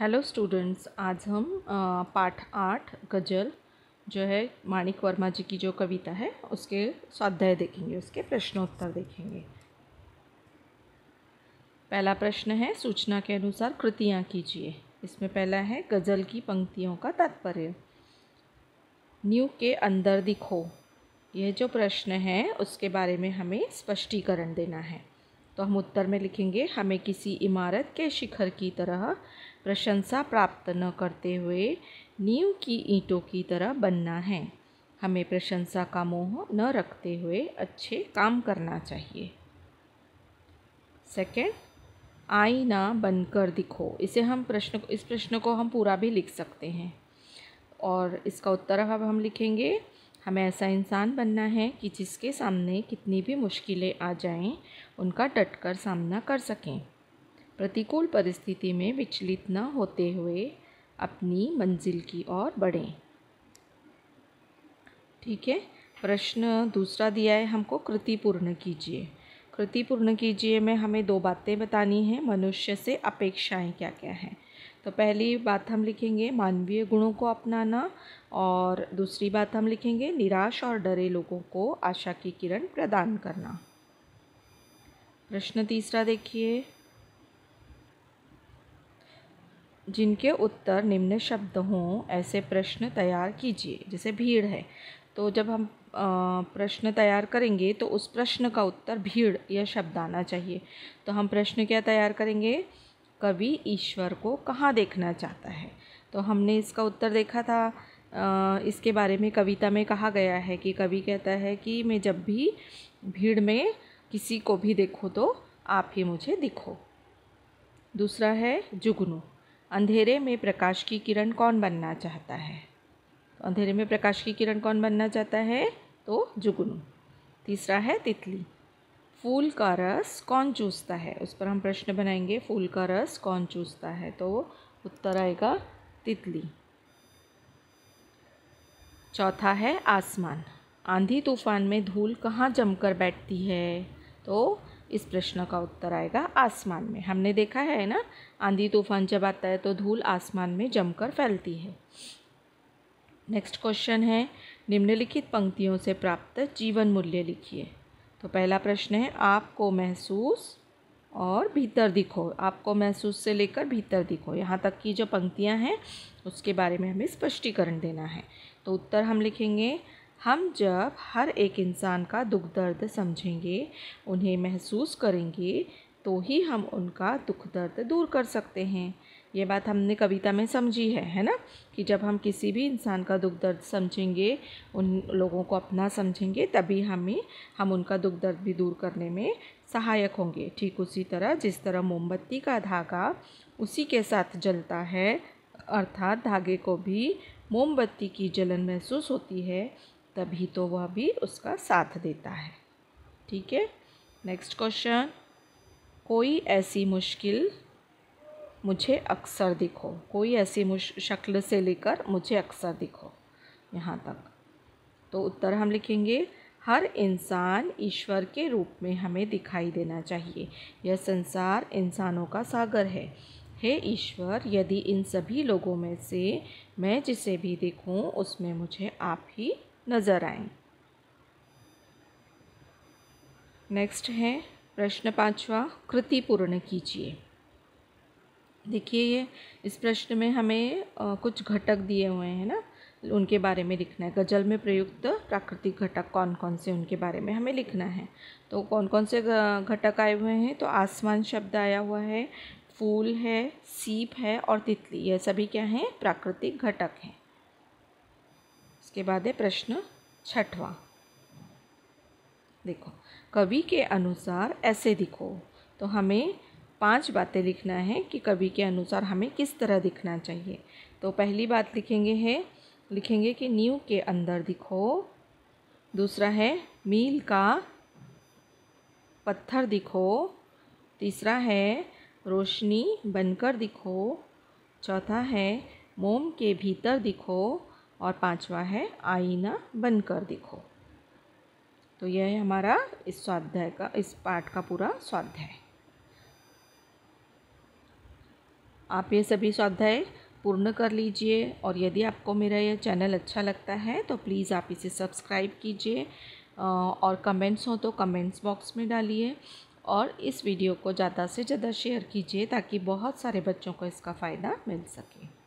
hello students आज हम पाठ आठ गजल जो है माणिक वर्मा जी की जो कविता है उसके स्वाध्याय देखेंगे उसके प्रश्नोत्तर देखेंगे पहला प्रश्न है सूचना के अनुसार कृतियाँ कीजिए इसमें पहला है गज़ल की पंक्तियों का तात्पर्य न्यू के अंदर दिखो यह जो प्रश्न है उसके बारे में हमें स्पष्टीकरण देना है तो हम उत्तर में लिखेंगे हमें किसी इमारत के शिखर की तरह प्रशंसा प्राप्त न करते हुए नींव की ईंटों की तरह बनना है हमें प्रशंसा का मोह न रखते हुए अच्छे काम करना चाहिए सेकेंड आईना बनकर दिखो इसे हम प्रश्न इस प्रश्न को हम पूरा भी लिख सकते हैं और इसका उत्तर अब हम लिखेंगे हमें ऐसा इंसान बनना है कि जिसके सामने कितनी भी मुश्किलें आ जाएं उनका डट कर सामना कर सकें प्रतिकूल परिस्थिति में विचलित न होते हुए अपनी मंजिल की ओर बढ़ें ठीक है प्रश्न दूसरा दिया है हमको कृति पूर्ण कीजिए कृति पूर्ण कीजिए में हमें दो बातें बतानी है मनुष्य से अपेक्षाएं क्या क्या हैं तो पहली बात हम लिखेंगे मानवीय गुणों को अपनाना और दूसरी बात हम लिखेंगे निराश और डरे लोगों को आशा की किरण प्रदान करना प्रश्न तीसरा देखिए जिनके उत्तर निम्न शब्द हों ऐसे प्रश्न तैयार कीजिए जैसे भीड़ है तो जब हम प्रश्न तैयार करेंगे तो उस प्रश्न का उत्तर भीड़ या शब्द आना चाहिए तो हम प्रश्न क्या तैयार करेंगे कवि ईश्वर को कहाँ देखना चाहता है तो हमने इसका उत्तर देखा था इसके बारे में कविता में कहा गया है कि कवि कहता है कि मैं जब भी भीड़ में किसी को भी देखो तो आप ही मुझे दिखो दूसरा है जुगनू अंधेरे में प्रकाश की किरण कौन बनना चाहता है तो अंधेरे में प्रकाश की किरण कौन बनना चाहता है तो जुगनू तीसरा है तितली फूल का रस कौन चूसता है उस पर हम प्रश्न बनाएंगे फूल का रस कौन चूसता है तो उत्तर आएगा तितली चौथा है आसमान आंधी तूफान में धूल कहाँ जमकर बैठती है तो इस प्रश्न का उत्तर आएगा आसमान में हमने देखा है ना आंधी तूफान जब आता है तो धूल आसमान में जमकर फैलती है नेक्स्ट क्वेश्चन है निम्नलिखित पंक्तियों से प्राप्त जीवन मूल्य लिखिए तो पहला प्रश्न है आपको महसूस और भीतर दिखो आपको महसूस से लेकर भीतर दिखो यहाँ तक की जो पंक्तियाँ हैं उसके बारे में हमें स्पष्टीकरण देना है तो उत्तर हम लिखेंगे हम जब हर एक इंसान का दुख दर्द समझेंगे उन्हें महसूस करेंगे तो ही हम उनका दुख दर्द दूर कर सकते हैं ये बात हमने कविता में समझी है है ना कि जब हम किसी भी इंसान का दुख दर्द समझेंगे उन लोगों को अपना समझेंगे तभी हमें हम उनका दुख दर्द भी दूर करने में सहायक होंगे ठीक उसी तरह जिस तरह मोमबत्ती का धागा उसी के साथ जलता है अर्थात धागे को भी मोमबत्ती की जलन महसूस होती है तभी तो वह भी उसका साथ देता है ठीक है नेक्स्ट क्वेश्चन कोई ऐसी मुश्किल मुझे अक्सर दिखो कोई ऐसी मुश शक्ल से लेकर मुझे अक्सर दिखो यहाँ तक तो उत्तर हम लिखेंगे हर इंसान ईश्वर के रूप में हमें दिखाई देना चाहिए यह संसार इंसानों का सागर है हे ईश्वर यदि इन सभी लोगों में से मैं जिसे भी देखूं उसमें मुझे आप ही नज़र आए नेक्स्ट है प्रश्न पांचवा कृति पूर्ण कीजिए देखिए ये इस प्रश्न में हमें आ, कुछ घटक दिए हुए हैं ना उनके बारे में लिखना है गज़ल में प्रयुक्त प्राकृतिक घटक कौन कौन से उनके बारे में हमें लिखना है तो कौन कौन से घटक आए हुए हैं तो आसमान शब्द आया हुआ है फूल है सीप है और तितली यह सभी क्या हैं प्राकृतिक घटक हैं इसके बाद है प्रश्न छठवा देखो कवि के अनुसार ऐसे दिखो तो हमें पांच बातें लिखना है कि कवि के अनुसार हमें किस तरह दिखना चाहिए तो पहली बात लिखेंगे है लिखेंगे कि न्यू के अंदर दिखो दूसरा है मील का पत्थर दिखो तीसरा है रोशनी बनकर दिखो चौथा है मोम के भीतर दिखो और पांचवा है आईना बनकर दिखो तो यह हमारा इस स्वाध्याय का इस पाठ का पूरा स्वाध्याय आप ये सभी स्वाध्याय पूर्ण कर लीजिए और यदि आपको मेरा यह चैनल अच्छा लगता है तो प्लीज़ आप इसे सब्सक्राइब कीजिए और कमेंट्स हो तो कमेंट्स बॉक्स में डालिए और इस वीडियो को ज़्यादा से ज़्यादा शेयर कीजिए ताकि बहुत सारे बच्चों को इसका फ़ायदा मिल सके